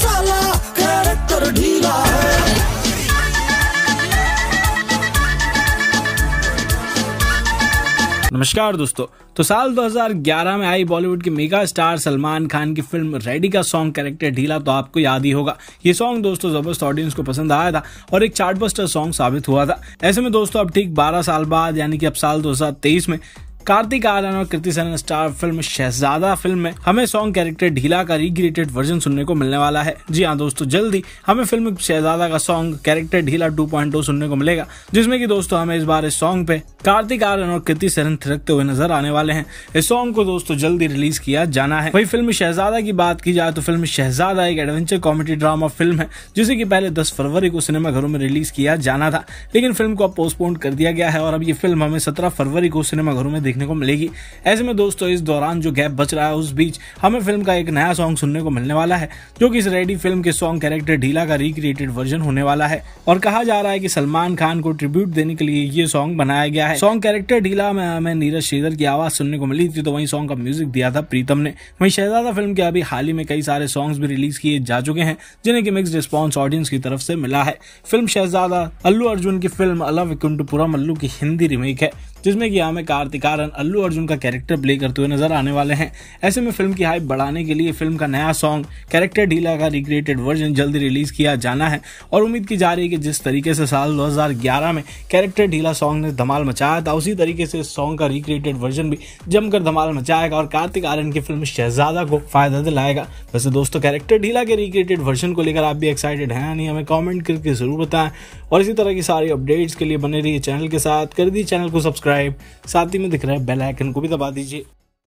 साला कैरेक्टर ढीला है नमस्कार दोस्तों तो साल 2011 में आई बॉलीवुड के मेगा स्टार सलमान खान की फिल्म रेडी का सॉन्ग कैरेक्टर ढीला तो आपको याद ही होगा ये सॉन्ग दोस्तों जबरदस्त ऑडियंस को पसंद आया था और एक चार्टबस्टर सॉन्ग साबित हुआ था ऐसे में दोस्तों अब ठीक 12 साल बाद यानी कि अब साल 2023 में कार्तिक आर्यन और Kriti Sanon star film Shehzada film में हमें सॉन्ग कैरेक्टर ढीला का रिग्रेटेड वर्जन सुनने को मिलने वाला है जी हाँ दोस्तों जल्दी हमें फिल्म शहजादा का सॉन्ग कैरेक्टर ढीला 2.2 सुनने को मिलेगा जिसमें कि दोस्तों हमें इस बार इस सॉन्ग पे कार्तिक आर्यन और कृति सेनन थिरकते हुए नजर आने वाले हैं इस सॉन्ग को दोस्तों जल्दी रिलीज किया जाना है वही फिल्म शहजादा की बात की जाए तो फिल्म शहजादा एक एडवेंचर कॉमेडी ड्रामा फिल्म है जिसे की पहले दस फरवरी को सिनेमा घरों में रिलीज किया जाना था लेकिन फिल्म को अब पोस्टपोन कर दिया गया है और अब ये फिल्म हमें सत्रह फरवरी को सिनेमाघरों में देखने को मिलेगी ऐसे में दोस्तों इस दौरान जो गैप बच रहा है उस बीच हमें फिल्म का एक नया सॉन्ग सुनने को मिलने वाला है जो कि इस रेडी फिल्म के सॉन्ग कैरेक्टर ढीला का रिक्रिएटेड वर्जन होने वाला है और कहा जा रहा है कि सलमान खान को ट्रिब्यूट देने के लिए ये सॉन्ग बनाया गया है सॉन्ग कैरेक्टर ढीला में हमें नीरज शेदर की आवाज सुनने को मिली थी तो वही सॉन्ग का म्यूजिक दिया था प्रीतम ने वही शहजादा फिल्म के अभी हाल ही में कई सारे सॉन्ग भी रिलीज किए जा चुके हैं जिन्हें की मिक्स रिस्पॉन्स ऑडियंस की तरफ से मिला है फिल्म शहजादा अल्लू अर्जुन की फिल्म अला विकुंठपुरम अल्लू की हिंदी रिमेक है जिसमें कि हमें कार्तिक आर्यन अल्लू अर्जुन का कैरेक्टर प्ले करते हुए नजर आने वाले हैं ऐसे में फिल्म की हाइप बढ़ाने के लिए फिल्म का नया सॉन्ग कैरेक्टर ढीला का रिक्रिएटेड वर्जन जल्दी रिलीज किया जाना है और उम्मीद की जा रही है कि जिस तरीके से साल 2011 में कैरेक्टर ढीला सॉन्ग ने धमाल मचाया था उसी तरीके से इस सॉन्ग का रिक्रिएटेड वर्जन भी जमकर धमाल मचाएगा और कार्तिक आर्यन की फिल्म शहजादा को फायदा दिलाएगा वैसे दोस्तों कैरेक्टर ढीला के रिक्रिएटेड वर्जन को लेकर आप भी एक्साइटेड हैं नहीं हमें कॉमेंट करके जरूर बताएं और इसी तरह की सारी अपडेट्स के लिए बने रही चैनल के साथ कर दी चैनल को सब्सक्राइब सब्सक्राइब साथ ही में दिख रहा है बेल आइकन को भी दबा दीजिए